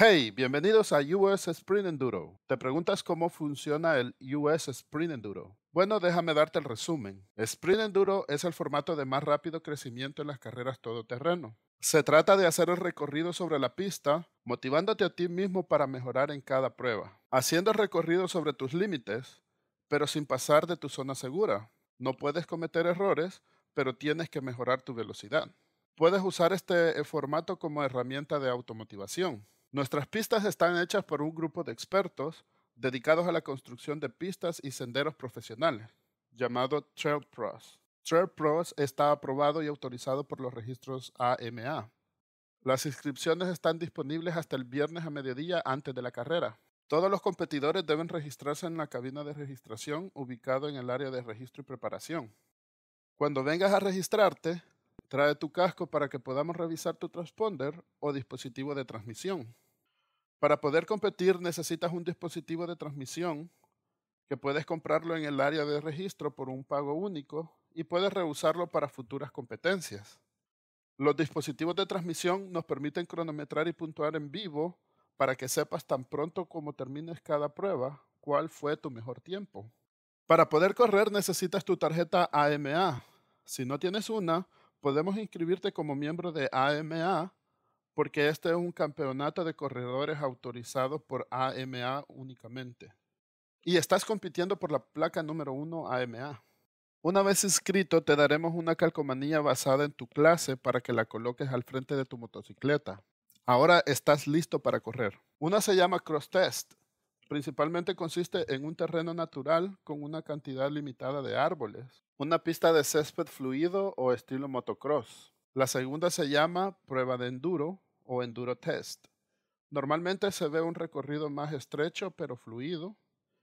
Hey, bienvenidos a US Sprint Enduro. ¿Te preguntas cómo funciona el US Sprint Enduro? Bueno, déjame darte el resumen. Sprint Enduro es el formato de más rápido crecimiento en las carreras todoterreno. Se trata de hacer el recorrido sobre la pista, motivándote a ti mismo para mejorar en cada prueba, haciendo el recorrido sobre tus límites, pero sin pasar de tu zona segura. No puedes cometer errores, pero tienes que mejorar tu velocidad. Puedes usar este eh, formato como herramienta de automotivación. Nuestras pistas están hechas por un grupo de expertos dedicados a la construcción de pistas y senderos profesionales, llamado Trail Pros. Trail Pros está aprobado y autorizado por los registros AMA. Las inscripciones están disponibles hasta el viernes a mediodía antes de la carrera. Todos los competidores deben registrarse en la cabina de registración ubicado en el área de registro y preparación. Cuando vengas a registrarte, Trae tu casco para que podamos revisar tu transponder o dispositivo de transmisión. Para poder competir necesitas un dispositivo de transmisión que puedes comprarlo en el área de registro por un pago único y puedes reusarlo para futuras competencias. Los dispositivos de transmisión nos permiten cronometrar y puntuar en vivo para que sepas tan pronto como termines cada prueba cuál fue tu mejor tiempo. Para poder correr necesitas tu tarjeta AMA. Si no tienes una, podemos inscribirte como miembro de AMA porque este es un campeonato de corredores autorizado por AMA únicamente. Y estás compitiendo por la placa número 1 AMA. Una vez inscrito, te daremos una calcomanía basada en tu clase para que la coloques al frente de tu motocicleta. Ahora estás listo para correr. Una se llama Cross Test Principalmente consiste en un terreno natural con una cantidad limitada de árboles, una pista de césped fluido o estilo motocross. La segunda se llama prueba de enduro o enduro test. Normalmente se ve un recorrido más estrecho pero fluido,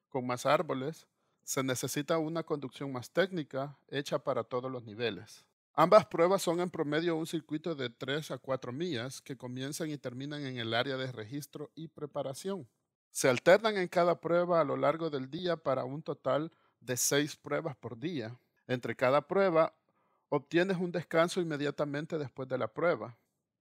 con más árboles. Se necesita una conducción más técnica, hecha para todos los niveles. Ambas pruebas son en promedio un circuito de 3 a 4 millas que comienzan y terminan en el área de registro y preparación. Se alternan en cada prueba a lo largo del día para un total de seis pruebas por día. Entre cada prueba, obtienes un descanso inmediatamente después de la prueba.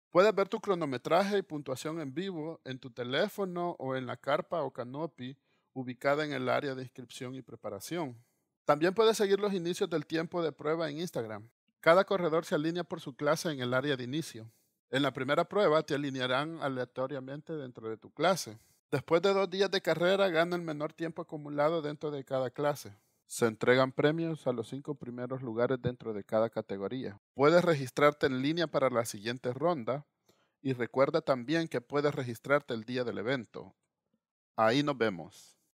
Puedes ver tu cronometraje y puntuación en vivo en tu teléfono o en la carpa o canopy ubicada en el área de inscripción y preparación. También puedes seguir los inicios del tiempo de prueba en Instagram. Cada corredor se alinea por su clase en el área de inicio. En la primera prueba te alinearán aleatoriamente dentro de tu clase. Después de dos días de carrera, gana el menor tiempo acumulado dentro de cada clase. Se entregan premios a los cinco primeros lugares dentro de cada categoría. Puedes registrarte en línea para la siguiente ronda y recuerda también que puedes registrarte el día del evento. Ahí nos vemos.